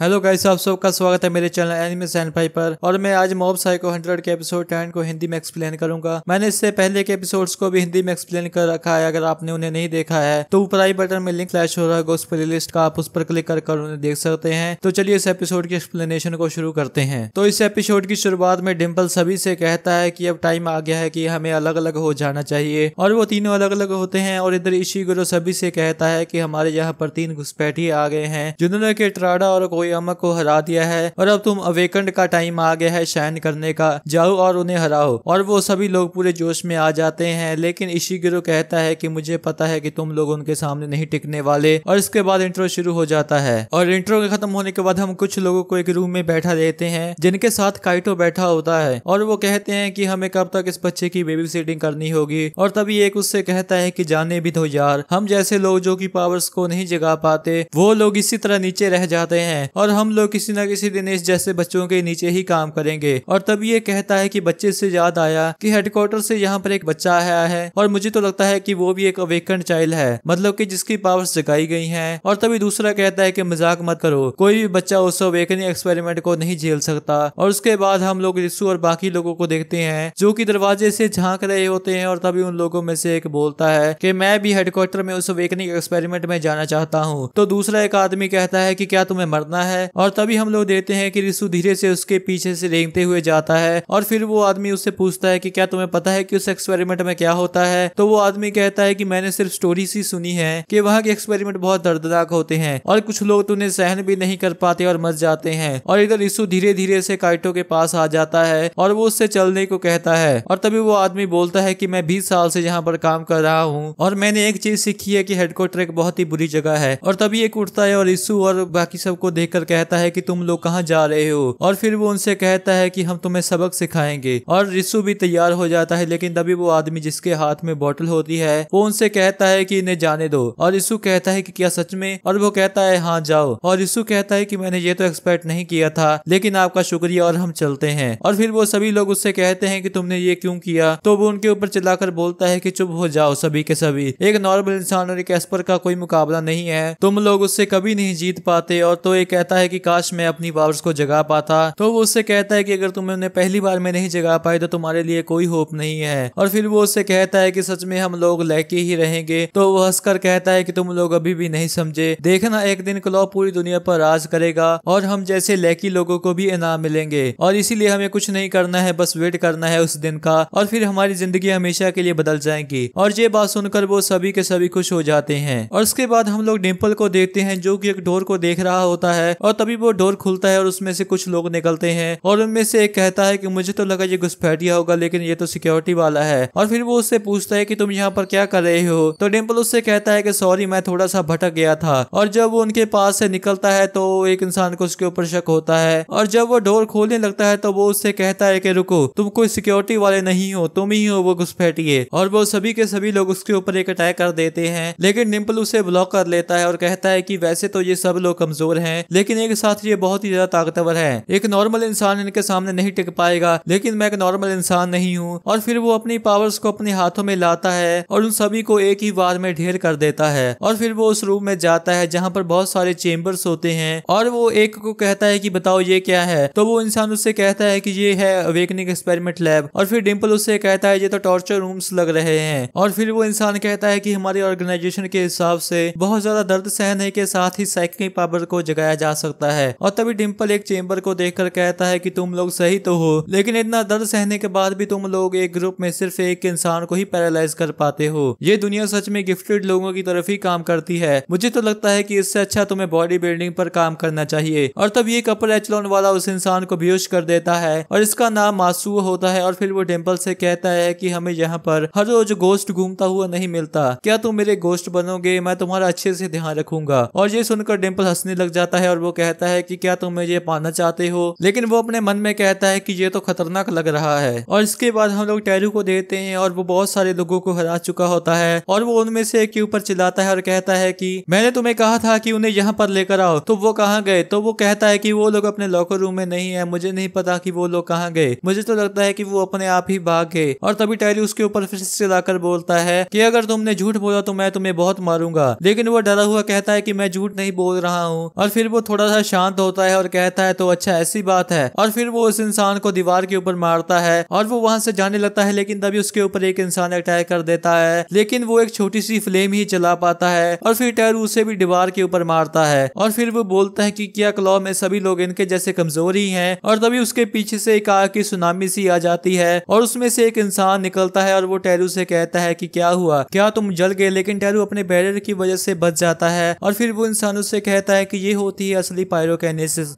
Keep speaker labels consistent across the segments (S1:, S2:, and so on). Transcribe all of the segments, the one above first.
S1: hello guys आप सबका स्वागत है मेरे चैनल एनिमे सैन भाई पर और मैं आज मॉब साइको हंड्रेड के एपिसोड टेन को हिंदी में एक्सप्लेन करूंगा मैंने इससे पहले के एपिसोड्स को भी हिंदी में एक्सप्लेन कर रखा है अगर आपने उन्हें नहीं देखा है तो ऊपर आई बटन में लिंक फ्लैश हो रहा है उस प्ले लिस्ट का आप उस पर क्लिक कर कर उन्हें देख सकते हैं तो चलिए इस एपिसोड की एक्सप्लेनेशन को शुरू करते हैं तो इस एपिसोड की शुरुआत में डिम्पल सभी से कहता है की अब टाइम आ गया है की हमें अलग अलग हो जाना चाहिए और वो तीनों अलग अलग होते हैं और इधर इशी गुरु सभी से कहता है की हमारे यहाँ पर तीन घुसपैठी आ गए हैं जिन्होंने के ट्राडा और कोई यमक को हरा दिया है और अब तुम अवेकंड का टाइम आ गया है शाइन करने का जाओ और उन्हें हराओ और वो सभी लोग पूरे जोश में आ जाते हैं लेकिन इशिगिरो कहता है की मुझे पता है की तुम लोग उनके सामने नहीं टिकने वाले और इसके बाद इंट्रो शुरू हो जाता है और इंट्रो के खत्म होने के बाद हम कुछ लोगों को एक रूम में बैठा देते हैं जिनके साथ काइटो बैठा होता है और वो कहते हैं कि हमें कब तक इस बच्चे की बेबी सीटिंग करनी होगी और तभी एक उससे कहता है कि जाने भी दो यार हम जैसे लोग जो कि पावर्स को नहीं जगा पाते वो लोग इसी तरह नीचे रह जाते हैं और हम लोग किसी न किसी दिन इस जैसे बच्चों के नीचे ही काम करेंगे और तब ये कहता है कि बच्चे से याद आया कि हेडक्वार्टर से यहाँ पर एक बच्चा आया है और मुझे तो लगता है कि वो भी एक अवेकन चाइल्ड है मतलब कि जिसकी पावर्स जगाई गई हैं और तभी दूसरा कहता है कि मजाक मत करो कोई भी बच्चा उस अवेकनी एक्सपेरिमेंट को नहीं झेल सकता और उसके बाद हम लोग रिसु और बाकी लोगों को देखते हैं जो की दरवाजे से झाँक रहे होते हैं और तभी उन लोगों में से एक बोलता है की मैं भी हेडक्वार्टर में उस अवेकनिंग एक्सपेरिमेंट में जाना चाहता हूँ तो दूसरा एक आदमी कहता है की क्या तुम्हें मरना करना है और तभी हम लोग देखते हैं कि रिसु धीरे से उसके पीछे से रेंगते हुए जाता है और फिर वो आदमी उससे पूछता है कि क्या तुम्हें पता है कि उस एक्सपेरिमेंट में क्या होता है तो वो आदमी कहता है कि मैंने सिर्फ स्टोरी सी सुनी है कि वहाँ के एक्सपेरिमेंट बहुत दर्दनाक होते हैं और कुछ लोग तो उन्हें सहन भी नहीं कर पाते और मर जाते हैं और इधर रिसु धीरे धीरे से काइटो के पास आ जाता है और वो उससे चलने को कहता है और तभी वो आदमी बोलता है की मैं बीस साल से यहाँ पर काम कर रहा हूँ और मैंने एक चीज सीखी है की हेडकोटर एक बहुत ही बुरी जगह है और तभी एक उठता है और रिसु और बाकी सबको देख देखकर कहता है कि तुम लोग कहाँ जा रहे हो और फिर वो उनसे कहता है कि हम तुम्हें सबक सिखाएंगे और रिसु भी तैयार हो जाता है लेकिन तभी वो आदमी जिसके हाथ में बॉटल होती है वो उनसे कहता है कि इन्हें जाने दो और रिसु कहता है कि क्या सच में और वो कहता है हाँ जाओ और रिसु कहता है कि मैंने ये तो एक्सपेक्ट नहीं किया था लेकिन आपका शुक्रिया और हम चलते हैं और फिर वो सभी लोग उससे कहते हैं कि तुमने ये क्यों किया तो वो उनके ऊपर चिल्लाकर बोलता है कि चुप हो जाओ सभी के सभी एक नॉर्मल इंसान और एक एस्पर का कोई मुकाबला नहीं है तुम लोग उससे कभी नहीं जीत पाते और तो एक कहता है कि काश मैं अपनी पावर्स को जगा पाता तो वो उससे कहता है कि अगर तुम उन्हें पहली बार में नहीं जगा पाए तो तुम्हारे लिए कोई होप नहीं है और फिर वो उससे कहता है कि सच में हम लोग लहके ही रहेंगे तो वो हंसकर कहता है कि तुम लोग अभी भी नहीं समझे देखना एक दिन क्लॉ पूरी दुनिया पर राज करेगा और हम जैसे लैकी लोगों को भी इनाम मिलेंगे और इसीलिए हमें कुछ नहीं करना है बस वेट करना है उस दिन का और फिर हमारी जिंदगी हमेशा के लिए बदल जाएगी और ये बात सुनकर वो सभी के सभी खुश हो जाते हैं और उसके बाद हम लोग डिम्पल को देखते हैं जो कि एक डोर को देख रहा होता है है और तभी वो डोर खुलता है और उसमें से कुछ लोग निकलते हैं और उनमें से एक कहता है की मुझे तो लगा ये घुसपैठिया होगा लेकिन ये तो सिक्योरिटी वाला है और फिर वो उससे पूछता है की तुम यहाँ पर क्या कर रहे हो तो डिम्पल उससे कहता है की सॉरी मैं थोड़ा सा भटक गया था और जब वो उनके पास से निकलता है तो एक इंसान को उसके ऊपर शक होता है और जब वो डोर खोलने लगता है तो वो उससे कहता है कि रुको तुम कोई सिक्योरिटी वाले नहीं हो तुम ही हो वो घुसपैठिए और वो सभी के सभी लोग उसके ऊपर एक अटैक कर देते हैं लेकिन डिम्पल उसे ब्लॉक कर लेता है और कहता है कि वैसे तो ये सब लोग कमजोर हैं लेकिन एक साथ ये बहुत ही ज्यादा ताकतवर है एक नॉर्मल इंसान इनके सामने नहीं टिक पाएगा लेकिन मैं एक नॉर्मल इंसान नहीं हूँ और फिर वो अपनी पावर्स को अपने हाथों में लाता है और उन सभी को एक ही बार में ढेर कर देता है और फिर वो उस रूम में जाता है जहाँ पर बहुत सारे चेम्बर्स होते हैं और वो एक को कहता है की बताओ ये क्या है तो वो इंसान उससे कहता है की ये है अवेकनिंग एक्सपेरिमेंट लैब और फिर डिम्पल उससे कहता है ये तो टॉर्चर रूम लग रहे हैं और फिर वो इंसान कहता है की हमारी ऑर्गेनाइजेशन के हिसाब से बहुत ज्यादा दर्द सहने के साथ ही साइकिल पावर को जगाया जा जा सकता है और तभी डिम्पल एक चेम्बर को देख कहता है की तुम लोग सही तो हो लेकिन इतना दर्द सहने के बाद भी तुम लोग एक ग्रुप में सिर्फ एक इंसान को ही पैरालाइज कर पाते हो ये दुनिया सच में गिफ्टेड लोगों की तरफ ही काम करती है मुझे तो लगता है कि इससे अच्छा तुम्हें बॉडी बिल्डिंग पर काम करना चाहिए और तब ये कपल एचलोन वाला उस इंसान को बेहोश कर देता है और इसका नाम मासू होता है और फिर वो डिम्पल से कहता है कि हमें यहाँ पर हर रोज गोस्ट घूमता हुआ नहीं मिलता क्या तुम मेरे गोस्ट बनोगे मैं तुम्हारा अच्छे से ध्यान रखूंगा और ये सुनकर डिम्पल हंसने लग जाता है और पर वो कहता है कि क्या तुम मुझे पाना चाहते हो लेकिन वो अपने मन में कहता है कि ये तो खतरनाक लग रहा है और इसके बाद हम लोग टैरू को देते हैं और वो बहुत सारे लोगों को हरा चुका होता है और वो उनमें से एक के ऊपर चिल्लाता है और कहता है की मैंने तुम्हें कहा था की उन्हें यहाँ पर लेकर आओ तो वो कहाँ गए तो वो कहता है की वो लोग अपने लॉकर रूम में नहीं है मुझे नहीं पता की वो लोग कहाँ गए मुझे तो लगता है की वो अपने आप ही भाग गए और तभी टैरी उसके ऊपर फिर से चिल्लाकर बोलता है की अगर तुमने झूठ बोला तो मैं तुम्हें बहुत मारूंगा लेकिन वो डरा हुआ कहता है कि मैं झूठ नहीं बोल रहा हूँ और फिर वो थोड़ा सा शांत होता है और कहता है तो अच्छा ऐसी बात है और फिर वो उस इंसान को दीवार के ऊपर मारता है और वो वहां से जाने लगता है लेकिन तभी उसके ऊपर एक इंसान अटैक कर देता है लेकिन वो एक छोटी सी फ्लेम ही चला पाता है और फिर टैरू उसे भी दीवार के ऊपर मारता है और फिर वो बोलता है कि क्या क्लॉ में सभी लोग इनके जैसे कमजोर ही है और तभी उसके पीछे से एक आग की सुनामी सी आ जाती है और उसमें से एक इंसान निकलता है और वो टैरू से कहता है कि क्या हुआ क्या तुम जल गए लेकिन टैरू अपने बैरियर की वजह से बच जाता है और फिर वो इंसान उससे कहता है कि ये होती ही असली पायरो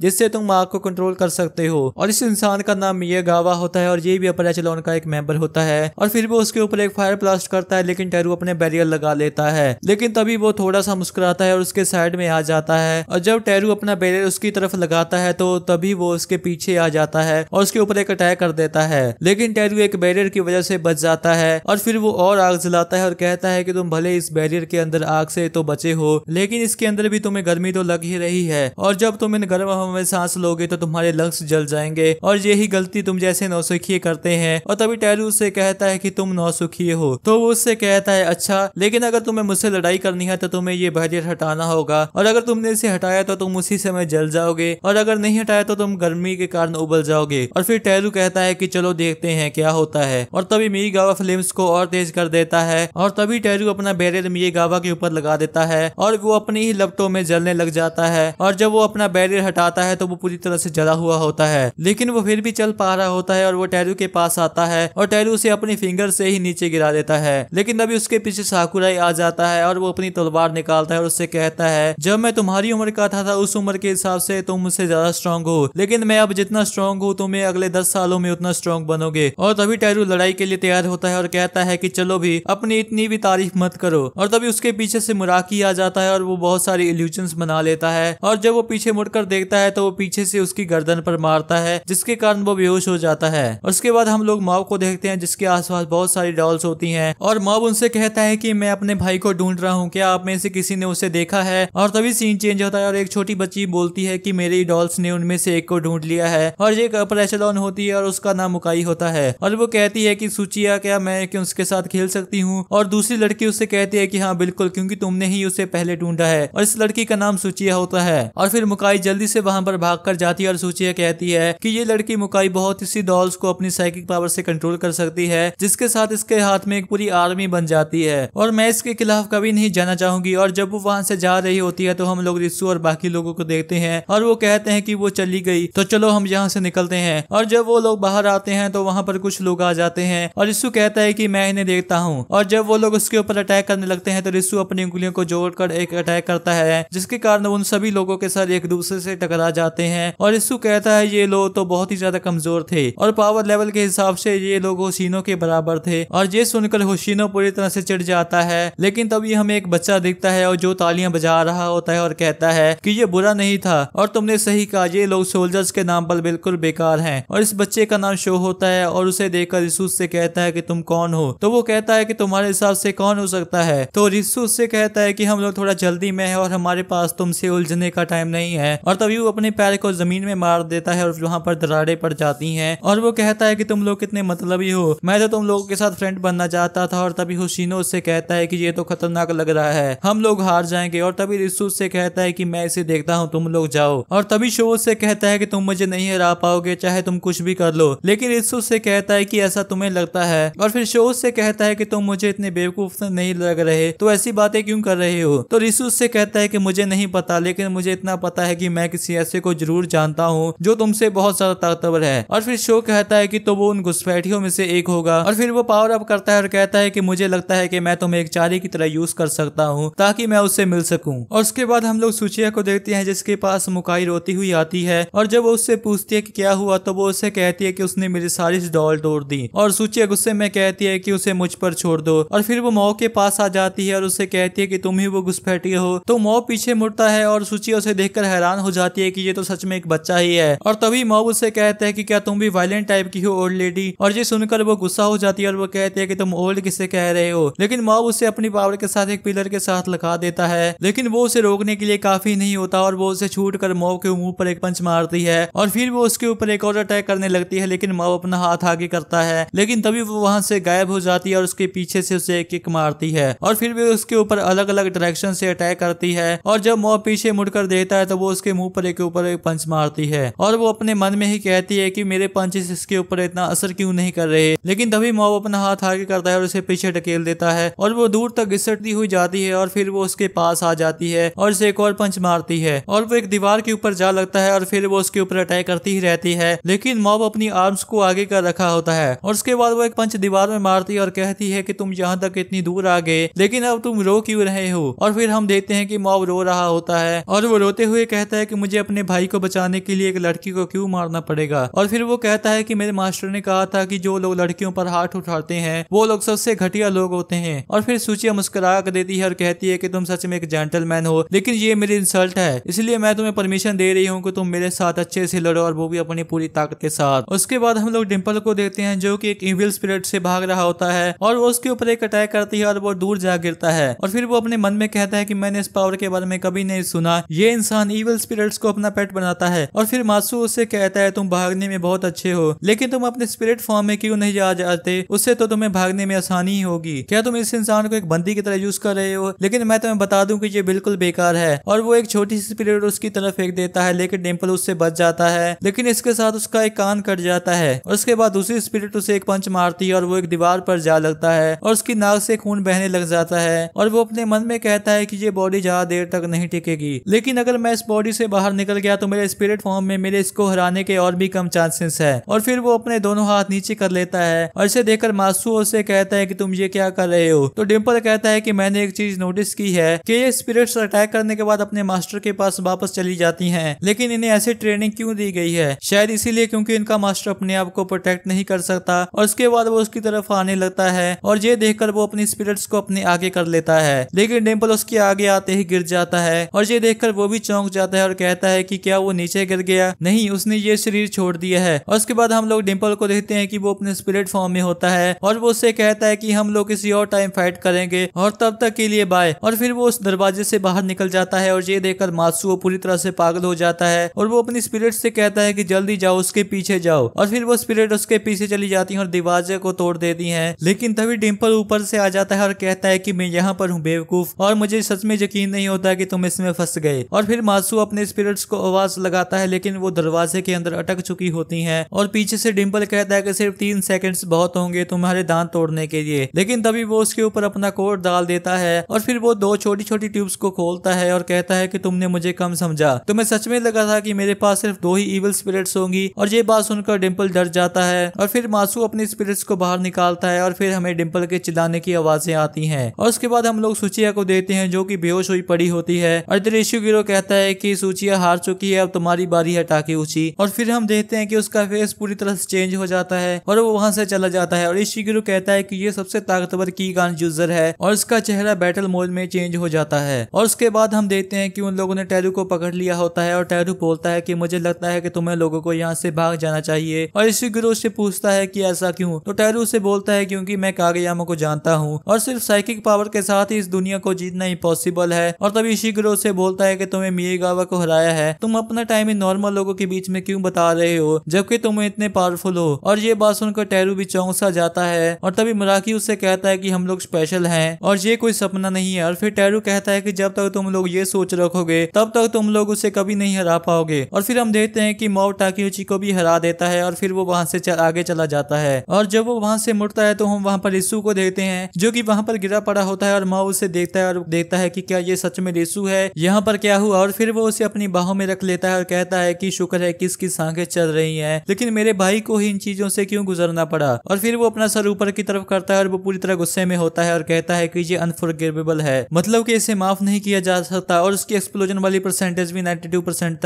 S1: जिससे तुम आग को कंट्रोल कर सकते हो और इस इंसान का नाम मिया गावा होता है और ये भी अपर का एक मेंबर होता है और फिर वो उसके ऊपर एक फायर ब्लास्ट करता है लेकिन टेरू अपने बैरियर लगा लेता है लेकिन तभी वो थोड़ा सा मुस्कुराता है और उसके साइड में आ जाता है और जब टेरू अपना बैरियर उसकी तरफ लगाता है तो तभी वो उसके पीछे आ जाता है और उसके ऊपर एक अटैक कर देता है लेकिन टेरू एक बैरियर की वजह से बच जाता है और फिर वो और आग जलाता है और कहता है कि तुम भले इस बैरियर के अंदर आग से तो बचे हो लेकिन इसके अंदर भी तुम्हें गर्मी तो लग ही रही है है और जब तुम इन गर्म हवा में सांस लोगे तो तुम्हारे लंग्स जल जाएंगे और यही गलती तुम जैसे नौसुखिए करते हैं और तभी टैरू उससे कहता है कि तुम नौसुखिए हो तो वो उससे कहता है अच्छा लेकिन अगर तुम्हें मुझसे लड़ाई करनी है तो तुम्हें ये बैरियर हटाना होगा और अगर तुमने इसे हटाया तो तुम उसी समय जल जाओगे और अगर नहीं हटाया तो तुम गर्मी के कारण उबल जाओगे और फिर टैरू कहता है की चलो देखते हैं क्या होता है और तभी मी गावा फ्लेम्स को और तेज कर देता है और तभी टैरू अपना बैरियर मी गावा के ऊपर लगा देता है और वो अपनी ही लपटों में जलने लग जाता है और और जब वो अपना बैरियर हटाता है तो वो पूरी तरह से जला हुआ होता है लेकिन वो फिर भी चल पा रहा होता है और वो टैरू के पास आता है और टैरू उसे अपनी फिंगर से ही नीचे गिरा देता है लेकिन अभी उसके पीछे साकुराई आ जाता है और वो अपनी तलवार निकालता है और उससे कहता है जब मैं तुम्हारी उम्र का था, था उस उम्र के हिसाब से तुम मुझसे ज्यादा स्ट्रांग हो लेकिन मैं अब जितना स्ट्रांग हूँ तुम्हें अगले दस सालों में उतना स्ट्रांग बनोगे और तभी टैरू लड़ाई के लिए तैयार होता है और कहता है की चलो भी अपनी इतनी भी तारीफ मत करो और तभी उसके पीछे से मुराकी आ जाता है और वो बहुत सारी इल्यूजन बना लेता है और जब वो पीछे मुड़कर देखता है तो वो पीछे से उसकी गर्दन पर मारता है जिसके कारण वो बेहोश हो जाता है उसके बाद हम लोग माओ को देखते हैं जिसके आसपास बहुत सारी डॉल्स होती हैं और माओ उनसे कहता है कि मैं अपने भाई को ढूंढ रहा हूँ क्या आप में से किसी ने उसे देखा है और तभी सीन चेंज होता है और एक छोटी बच्ची बोलती है की मेरी डॉल्स ने उनमें से एक को ढूंढ लिया है और ये एक अपर होती है और उसका नाम मुकाई होता है और वो कहती है की सुचिया क्या मैं उसके साथ खेल सकती हूँ और दूसरी लड़की उससे कहती है की हाँ बिल्कुल क्योंकि तुमने ही उसे पहले ढूंढा है और इस लड़की का नाम सुचिया होता है और फिर मुकाई जल्दी से वहां पर भाग कर जाती है और सूचिया कहती है कि ये लड़की मुकाई बहुत इसी डॉल्स को अपनी साइकिल पावर से कंट्रोल कर सकती है जिसके साथ इसके हाथ में एक पूरी आर्मी बन जाती है और मैं इसके खिलाफ कभी नहीं जाना चाहूंगी और जब वो वहां से जा रही होती है तो हम लोग रिसू और बाकी लोगों को देखते हैं और वो कहते हैं कि वो चली गई तो चलो हम यहाँ से निकलते हैं और जब वो लोग बाहर आते हैं तो वहां पर कुछ लोग आ जाते हैं और रिसु कहता है कि मैं इन्हें देखता हूँ और जब वो लोग उसके ऊपर अटैक करने लगते हैं तो रिसु अपनी उंगलियों को जोड़कर एक अटैक करता है जिसके कारण उन सभी लोगों के सर एक दूसरे से टकरा जाते हैं और इसको कहता है ये लोग तो बहुत ही ज्यादा कमजोर थे और पावर लेवल के हिसाब से ये लोग होशीनो के बराबर थे और ये सुनकर होशीनो पूरी तरह से चिड़ जाता है लेकिन तभी हमें एक बच्चा दिखता है और जो तालियां बजा रहा होता है और कहता है कि ये बुरा नहीं था और तुमने सही कहा ये लोग सोल्जर्स के नाम पर बिल्कुल बेकार हैं और इस बच्चे का नाम शो होता है और उसे देखकर रिसू से कहता है कि तुम कौन हो तो वो कहता है कि तुम्हारे हिसाब से कौन हो सकता है तो रिसू उससे कहता है कि हम लोग थोड़ा जल्दी में है और हमारे पास तुमसे उलझने का टाइम नहीं है और तभी वो अपने पैर को जमीन में मार देता है और वहां पर दराड़े पड़ जाती है और वो कहता है कि तुम लोग कितने मतलबी हो मैं तो तुम लोगों के साथ फ्रेंड बनना चाहता था और तभी हुसिनो उससे कहता है कि ये तो खतरनाक लग रहा है हम लोग हार जाएंगे और तभी रिसू उससे कहता है कि मैं इसे देखता हूँ तुम लोग जाओ और तभी शो उससे कहता है कि तुम मुझे नहीं हरा पाओगे चाहे तुम कुछ भी कर लो लेकिन रिसु उससे कहता है कि ऐसा तुम्हें लगता है और फिर शो उससे कहता है कि तुम मुझे इतने बेवकूफ नहीं लग रहे तो ऐसी बातें क्यों कर रहे हो तो रिसू उससे कहता है कि मुझे नहीं पता लेकिन मुझे इतना पता है कि मैं किसी ऐसे को जरूर जानता हूँ जो तुमसे बहुत ज्यादा ताकतवर है और फिर शो कहता है कि तो वो उन घुसपैठियों में से एक होगा और फिर वो पावर अप करता है और कहता है कि मुझे लगता है कि मैं तुम्हें एक चारी की तरह यूज कर सकता हूँ ताकि मैं उससे मिल सकूँ और उसके बाद हम लोग सुचिया को देखते हैं जिसके पास मुकाई रोती हुई आती है और जब वो उससे पूछती है की क्या हुआ तो वो उसे कहती है की उसने मेरी सारी डॉल तोड़ दी और सुचिया गुस्से में कहती है की उसे मुझ पर छोड़ दो और फिर वो मो के पास आ जाती है और उसे कहती है की तुम ही वो घुसपैठी हो तो मो पीछे मुड़ता है और सुचिया उसे उसे देखकर हैरान हो जाती है कि ये तो सच में एक बच्चा ही है और तभी मॉब उसे कहते हैं कि क्या तुम भी वायलेंट टाइप की हो ओल्ड लेडी और ये सुनकर वो गुस्सा हो जाती है और वो कहते हैं कि तुम ओल्ड किसे कह रहे हो लेकिन मॉब उसे अपनी पावर के साथ एक पिलर के साथ लगा देता है लेकिन वो उसे रोकने के लिए काफी नहीं होता और वो उसे छूट कर मॉब के मुंह पर एक पंच मारती है और फिर वो उसके ऊपर एक और अटैक करने लगती है लेकिन मॉब अपना हाथ आगे करता है लेकिन तभी वो वहां से गायब हो जाती है और उसके पीछे से उसे एक किक मारती है और फिर वो उसके ऊपर अलग अलग डायरेक्शन से अटैक करती है और जब मॉब पीछे मुड़कर देता है तो वो उसके मुंह पर एक ऊपर एक पंच मारती है और वो अपने मन में ही कहती है कि मेरे पंचेस इसके ऊपर इतना असर क्यों नहीं कर रहे लेकिन तभी मॉब अपना हाथ आगे करता है और उसे पीछे ढकेल देता है और वो दूर तक घिसटती हुई जाती है और फिर वो उसके पास आ जाती है और उसे एक और पंच मारती है और वो एक दीवार के ऊपर जा लगता है और फिर वो उसके ऊपर अटैक करती ही रहती है लेकिन मॉब अपनी आर्म्स को आगे कर रखा होता है और उसके बाद वो एक पंच दीवार में मारती है और कहती है कि तुम यहाँ तक इतनी दूर आ गए लेकिन अब तुम रो क्यों रहे हो और फिर हम देखते हैं कि मॉब रो रहा होता है और वो रोते हुए कहता है कि मुझे अपने भाई को बचाने के लिए एक लड़की को क्यों मारना पड़ेगा और फिर वो कहता है कि मेरे मास्टर ने कहा था कि जो लोग लड़कियों पर हाथ उठाते हैं वो लोग सबसे घटिया लोग होते हैं और फिर सूचिया मुस्कुरा कर देती है और कहती है कि तुम सच में एक जेंटलमैन हो लेकिन ये मेरी इंसल्ट है इसलिए मैं तुम्हें परमिशन दे रही हूँ की तुम मेरे साथ अच्छे से लड़ो और वो भी अपनी पूरी ताकत के साथ उसके बाद हम लोग डिम्पल को देखते हैं जो की एक इविल स्पिरिट से भाग रहा होता है और वो उसके ऊपर एक अटैक करती है और वो दूर जा गिरता है और फिर वो अपने मन में कहता है कि मैंने इस पावर के बारे में कभी नहीं सुना ये इंसान ईवल स्पिरिट्स को अपना पेट बनाता है और फिर मासू उससे कहता है तुम भागने में बहुत अच्छे हो लेकिन तुम अपने स्पिरिट फॉर्म में क्यों नहीं जा जाते उससे तो तुम्हें भागने में आसानी ही होगी क्या तुम इस इंसान को एक बंदी की तरह यूज कर रहे हो लेकिन मैं तुम्हें बता दूं कि ये बिल्कुल बेकार है और वो एक छोटी सी स्पिरिट उसकी तरफ फेंक देता है लेकिन डिम्पल उससे बच जाता है लेकिन इसके साथ उसका एक कान कट जाता है और उसके बाद दूसरी स्पिरिट उसे एक पंच मारती है और वो एक दीवार पर जा लगता है और उसकी नाक से खून बहने लग जाता है और वो अपने मन में कहता है की ये बॉडी ज्यादा देर तक नहीं टिकेगी लेकिन अगर मैं इस बॉडी से बाहर निकल गया तो मेरे स्पिरिट फॉर्म में मेरे इसको हराने के और भी कम चांसेस है और फिर वो अपने दोनों हाथ नीचे कर लेता है और इसे देखकर मासू उसे कहता है कि तुम ये क्या कर रहे हो तो डिम्पल कहता है कि मैंने एक चीज नोटिस की है कि ये स्पिरिट्स अटैक करने के बाद अपने मास्टर के पास वापस चली जाती है लेकिन इन्हें ऐसी ट्रेनिंग क्यों दी गई है शायद इसीलिए क्योंकि इनका मास्टर अपने आप को प्रोटेक्ट नहीं कर सकता और उसके बाद वो उसकी तरफ आने लगता है और ये देखकर वो अपनी स्पिरिट्स को अपने आगे कर लेता है लेकिन डिम्पल उसके आगे आते ही गिर जाता है और ये देखकर वो भी चौंक जाता है और कहता है कि क्या वो नीचे गिर गया नहीं उसने ये शरीर छोड़ दिया है और उसके बाद हम लोग डिम्पल को देखते हैं कि वो अपने स्पिरिट फॉर्म में होता है और वो उससे कहता है कि हम लोग किसी और टाइम फाइट करेंगे और तब तक के लिए बाय और फिर वो उस दरवाजे से बाहर निकल जाता है और ये देखकर मासूओ पूरी तरह से पागल हो जाता है और वो अपनी स्पिरिट से कहता है की जल्दी जाओ उसके पीछे जाओ और फिर वो स्पिरिट उसके पीछे चली जाती है और दरवाजे को तोड़ देती है लेकिन तभी डिम्पल ऊपर से आ जाता है और कहता है की मैं यहाँ पर हूँ बेवकूफ और मुझे सच में यकीन नहीं होता की तुम इसमें फंस गए और और फिर मासू अपने स्पिरिट्स को आवाज लगाता है लेकिन वो दरवाजे के अंदर अटक चुकी होती है और पीछे से डिम्पल कहता है कि सिर्फ तीन सेकंड्स बहुत होंगे तुम्हारे दांत तोड़ने के लिए लेकिन तभी वो उसके ऊपर अपना कोट डाल देता है और फिर वो दो छोटी छोटी ट्यूब्स को खोलता है और कहता है की तुमने मुझे कम समझा तुम्हें सच में लगा था की मेरे पास सिर्फ दो ही इवल स्पिरिट्स होंगी और ये बात सुनकर डिम्पल डर जाता है और फिर मासू अपने स्पिरिट्स को बाहर निकालता है और फिर हमें डिम्पल के चिल्लाने की आवाजें आती है और उसके बाद हम लोग सुचिया को देते हैं जो की बेहोश हुई पड़ी होती है और दिल गिरो कहता है कि सूचिया हार चुकी है अब तुम्हारी बारी है टाकेउची और फिर हम देखते हैं कि उसका फेस पूरी तरह से चेंज हो जाता है और वो वहां से चला जाता है और गुरु कहता है कि ये सबसे ताकतवर की गान यूजर है और इसका चेहरा बैटल मोड में चेंज हो जाता है और उसके बाद हम देखते हैं कि उन लोगों ने टैरू को पकड़ लिया होता है और टैरू बोलता है कि मुझे लगता है कि तुम्हें लोगों को यहाँ से भाग जाना चाहिए और गुरु उससे पूछता है कि ऐसा क्यों तो टैरू उसे बोलता है क्योंकि मैं कागयामा को जानता हूँ और सिर्फ साइकिक पावर के साथ ही इस दुनिया को जीतना इम्पॉसिबल है और तभी गुरु उसे बोलता है की तुम મે મિએગાવા કો હરાયા હે તુમ અપના ટાઈમ ઇ નોર્મલ લોકો કે બીચ મે ક્યુ બતા રહે હો જબકે તુમ ઇતને પાવરફુલ હો ઓર યે બાત સુનકર ટેરુ ભી ચાઉંસા જાતા હે ઓર તભી મરાકિ ઉસે કહેતા હે કી હમ લોગ સ્પેશિયલ હે ઓર યે કોઈ સપના નહીં હે アル ફે ટેરુ કહેતા હે કી જબ તક તુમ લોગ યે સોચ રખે હોગે તબ તક તુમ લોગ ઉસે કભી નહીં હરા પાહોગે ઓર ફિર હમ દેખતે હે કી માઉ તાકિઉચી કો ભી હરા દેતા હે ઓર ફિર વો વહા સે ચલ આગે ચલા જાતા હે ઓર જબ વો વહા સે मुड़તા હે તો હમ વહા પર ઇસુ કો દેખતે હે જો કી વહા પર ગિરા પડેા હોતા હે ઓર મા ઉસે દેખતા હે ઓર દેખતા હે કી ક્યા ય हुआ और फिर वो उसे अपनी बाहों में रख लेता है और कहता है कि शुक्र है कि इसकी सांखें चल रही हैं लेकिन मेरे भाई को ही इन चीजों से क्यों गुजरना पड़ा और फिर वो अपना सर ऊपर की तरफ करता है और वो पूरी तरह गुस्से में होता है और कहता है कि ये अनफॉरगेबल है मतलब कि इसे माफ नहीं किया जा सकता और उसकी एक्सप्लोजन वाली परसेंटेज भी नाइन्टी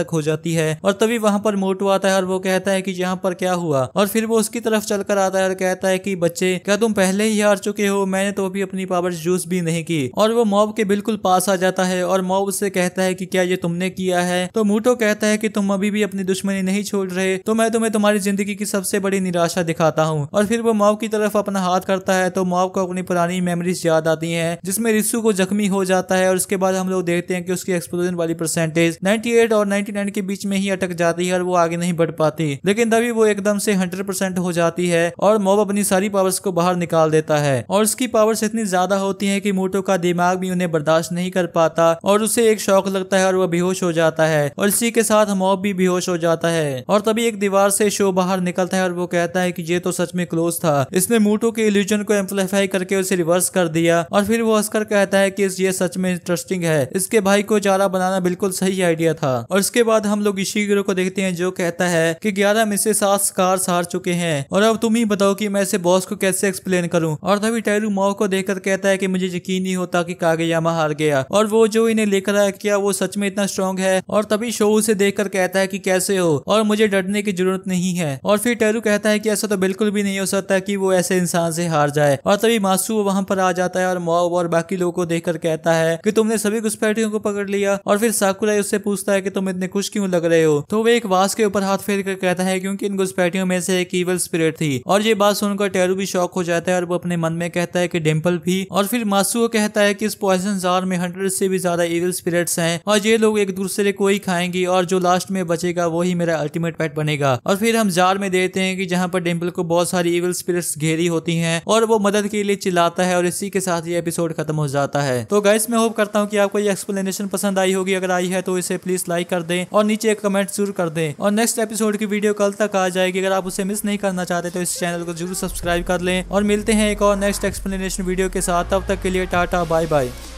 S1: तक हो जाती है और तभी वहां पर मोटू आता है और वो कहता है की यहाँ पर क्या हुआ और फिर वो उसकी तरफ चलकर आता है और कहता है की बच्चे क्या तुम पहले ही हार चुके हो मैंने तो अभी अपनी पावर यूज भी नहीं की और वो मॉब के बिल्कुल पास आ जाता है और मॉब उससे कहता है कि कि क्या ये तुमने किया है तो मूटो कहता है कि तुम अभी भी अपनी दुश्मनी नहीं छोड़ रहे तो मैं तुम्हें तुम्हारी जिंदगी की सबसे बड़ी निराशा दिखाता हूँ और फिर वो माओ की तरफ अपना हाथ करता है तो माओ को अपनी पुरानी मेमोरीज याद आती है जिसमे रिसू को जख्मी हो जाता है और उसके बाद हम लोग देखते हैं कि उसकी एक्सप्लोजन वाली परसेंटेज 98 और 99 के बीच में ही अटक जाती है और वो आगे नहीं बढ़ पाती लेकिन तभी वो एकदम से हंड्रेड हो जाती है और मोब अपनी सारी पावर्स को बाहर निकाल देता है और उसकी पावर्स इतनी ज्यादा होती है कि मोटो का दिमाग भी उन्हें बर्दाश्त नहीं कर पाता और उसे एक शौक लगता करता है और वह बेहोश हो जाता है और इसी के साथ मॉब भी बेहोश हो जाता है और तभी एक दीवार से शो बाहर निकलता है और वो कहता है कि ये तो सच में क्लोज था इसने मूटो के इल्यूजन को एम्पलीफाई करके उसे रिवर्स कर दिया और फिर वो हंसकर कहता है की ये सच में इंटरेस्टिंग है इसके भाई को जारा बनाना बिल्कुल सही आइडिया था और इसके बाद हम लोग इसी को देखते हैं जो कहता है कि ग्यारह में से सात कार हार चुके हैं और अब तुम ही बताओ कि मैं इसे बॉस को कैसे एक्सप्लेन करूं और तभी टैरू मॉव को देखकर कहता है कि मुझे यकीन नहीं होता कि कागे हार गया और वो जो इन्हें लेकर आया क्या वो सच में इतना स्ट्रांग है और तभी शो उसे देख कहता है की कैसे हो और मुझे डरने की जरूरत नहीं है और फिर टेरू कहता है की ऐसा तो बिल्कुल भी नहीं हो सकता की वो ऐसे इंसान से हार जाए और तभी मासू वहां पर आ जाता है और मॉब और बाकी लोगों को देख कहता है की तुमने सभी घुसपैठियों को पकड़ लिया और फिर साकुराई उससे पूछता है की तुम इतने खुश क्यों लग रहे हो तो वे एक वास के ऊपर हाथ फेर कर कहता है क्योंकि इन घुसपैठियों में से एक ईवल स्पिरिट थी और ये बात सुनकर टेरू भी शौक हो जाता है और वो अपने मन में कहता है कि डिम्पल भी और फिर मासू कहता है कि इस पॉइजन जार में हंड्रेड से भी ज्यादा ईवल स्पिरिट्स हैं और और ये लोग एक दूसरे को ही खाएंगे और जो लास्ट में बचेगा वही मेरा अल्टीमेट पेट बनेगा और फिर हम जार में देते हैं कि जहाँ पर डिम्पल को बहुत सारी इविल स्पिरिट्स घेरी होती हैं और वो मदद के लिए चिल्लाता है और इसी के साथ ये एपिसोड खत्म हो जाता है तो गाइस मैं होप करता हूँ कि आपको ये एक्सप्लेनेशन पसंद आई होगी अगर आई है तो इसे प्लीज लाइक कर दें और नीचे एक कमेंट जरूर कर दें और नेक्स्ट एपिसोड की वीडियो कल तक आ जाएगी अगर आप उसे मिस नहीं करना चाहते तो इस चैनल को जरूर सब्सक्राइब कर लें और मिलते हैं एक और नेक्स्ट एक्सप्लेनेशन वीडियो के साथ तब तक के लिए टाटा बाय बाय